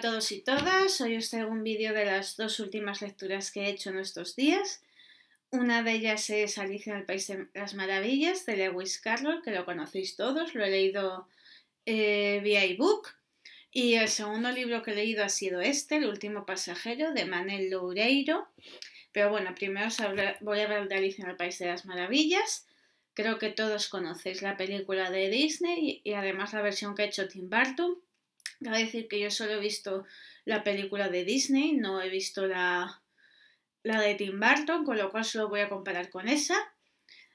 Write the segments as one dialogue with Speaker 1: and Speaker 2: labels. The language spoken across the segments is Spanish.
Speaker 1: todos y todas, hoy os traigo un vídeo de las dos últimas lecturas que he hecho en estos días. Una de ellas es Alicia en el País de las Maravillas de Lewis Carroll, que lo conocéis todos, lo he leído eh, vía ebook. Y el segundo libro que he leído ha sido este, El último pasajero, de Manel Loureiro. Pero bueno, primero os voy a hablar de Alicia en el País de las Maravillas. Creo que todos conocéis la película de Disney y además la versión que ha hecho Tim Burton Debo decir que yo solo he visto la película de Disney, no he visto la, la de Tim Burton, con lo cual solo voy a comparar con esa.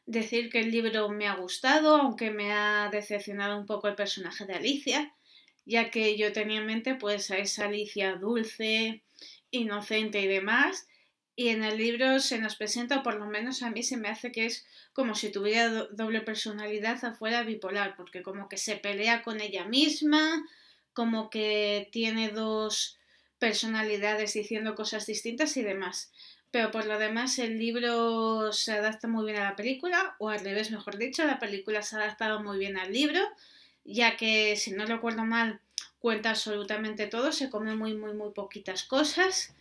Speaker 1: Decir que el libro me ha gustado, aunque me ha decepcionado un poco el personaje de Alicia, ya que yo tenía en mente pues a esa Alicia dulce, inocente y demás, y en el libro se nos presenta, por lo menos a mí se me hace que es como si tuviera doble personalidad afuera bipolar, porque como que se pelea con ella misma, como que tiene dos personalidades diciendo cosas distintas y demás. Pero por lo demás el libro se adapta muy bien a la película, o al revés, mejor dicho, la película se ha adaptado muy bien al libro, ya que, si no recuerdo mal, cuenta absolutamente todo, se come muy, muy, muy poquitas cosas.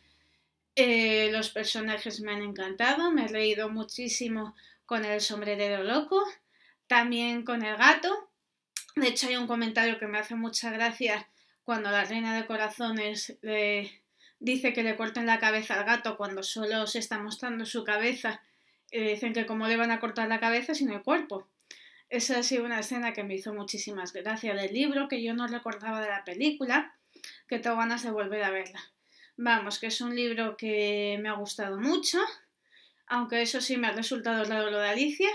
Speaker 1: Eh, los personajes me han encantado, me he reído muchísimo con el sombrerero loco, también con el gato, de hecho, hay un comentario que me hace mucha gracia cuando la reina de corazones dice que le corten la cabeza al gato cuando solo se está mostrando su cabeza y le dicen que cómo le van a cortar la cabeza sin el cuerpo. Esa ha sido una escena que me hizo muchísimas gracias del libro, que yo no recordaba de la película, que tengo ganas de volver a verla. Vamos, que es un libro que me ha gustado mucho, aunque eso sí me ha resultado raro lo de Alicia,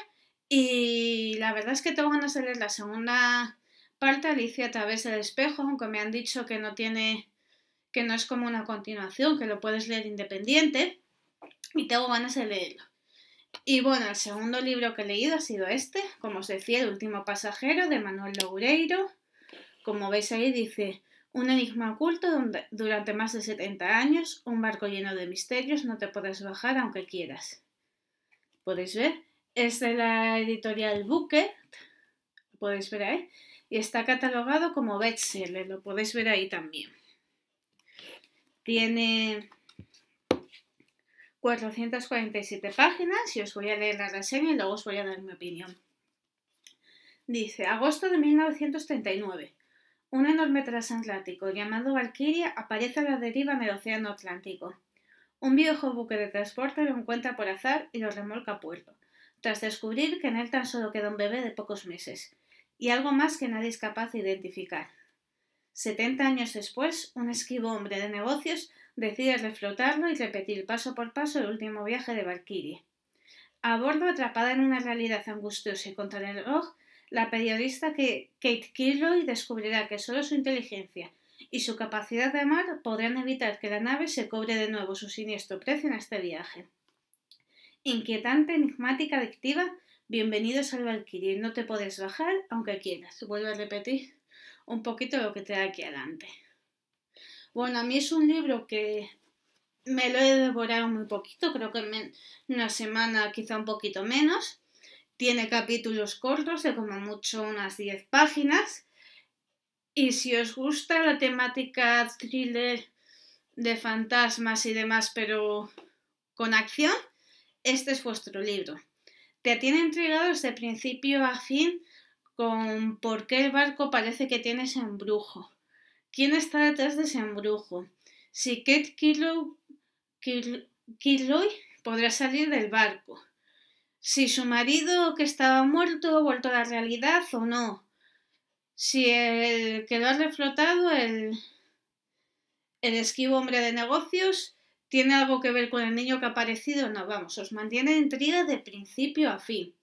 Speaker 1: y la verdad es que tengo ganas de leer la segunda parte Alicia a través del espejo, aunque me han dicho que no tiene, que no es como una continuación, que lo puedes leer independiente, y tengo ganas de leerlo. Y bueno, el segundo libro que he leído ha sido este, como os decía, El último pasajero de Manuel Loureiro. Como veis ahí dice, un enigma oculto durante más de 70 años, un barco lleno de misterios, no te puedes bajar aunque quieras. Podéis ver, es de la editorial Bucket, podéis ver ahí, y está catalogado como bestseller, lo podéis ver ahí también. Tiene 447 páginas y os voy a leer la reseña y luego os voy a dar mi opinión. Dice, agosto de 1939. Un enorme transatlántico llamado Valkyria aparece a la deriva en el Océano Atlántico. Un viejo buque de transporte lo encuentra por azar y lo remolca a puerto, tras descubrir que en él tan solo queda un bebé de pocos meses y algo más que nadie es capaz de identificar. 70 años después, un esquivo hombre de negocios decide reflotarlo y repetir paso por paso el último viaje de Valkyrie. A bordo, atrapada en una realidad angustiosa y contra el reloj, la periodista Kate Kilroy descubrirá que solo su inteligencia y su capacidad de amar podrán evitar que la nave se cobre de nuevo su siniestro precio en este viaje. Inquietante, enigmática, adictiva, Bienvenidos al Valkyrie, no te puedes bajar aunque quieras. Vuelvo a repetir un poquito lo que te da aquí adelante. Bueno, a mí es un libro que me lo he devorado muy poquito, creo que en una semana quizá un poquito menos. Tiene capítulos cortos de como mucho unas 10 páginas. Y si os gusta la temática thriller de fantasmas y demás, pero con acción, este es vuestro libro. Te tiene entregado desde principio a fin con por qué el barco parece que tiene ese embrujo. ¿Quién está detrás de ese embrujo? Si Kate Killoy podrá salir del barco. Si su marido que estaba muerto ha vuelto a la realidad o no. Si el que lo ha reflotado, el, el esquivo hombre de negocios, ¿Tiene algo que ver con el niño que ha aparecido? No, vamos, os mantiene intriga de principio a fin.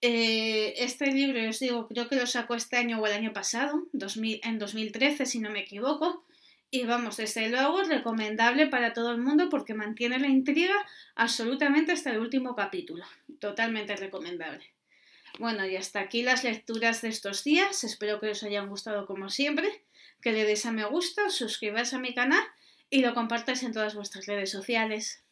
Speaker 1: Eh, este libro, os digo, creo que lo sacó este año o el año pasado, en 2013, si no me equivoco. Y vamos, desde luego, recomendable para todo el mundo porque mantiene la intriga absolutamente hasta el último capítulo. Totalmente recomendable. Bueno, y hasta aquí las lecturas de estos días. Espero que os hayan gustado como siempre, que le des a me gusta, suscribáis a mi canal y lo compartáis en todas vuestras redes sociales.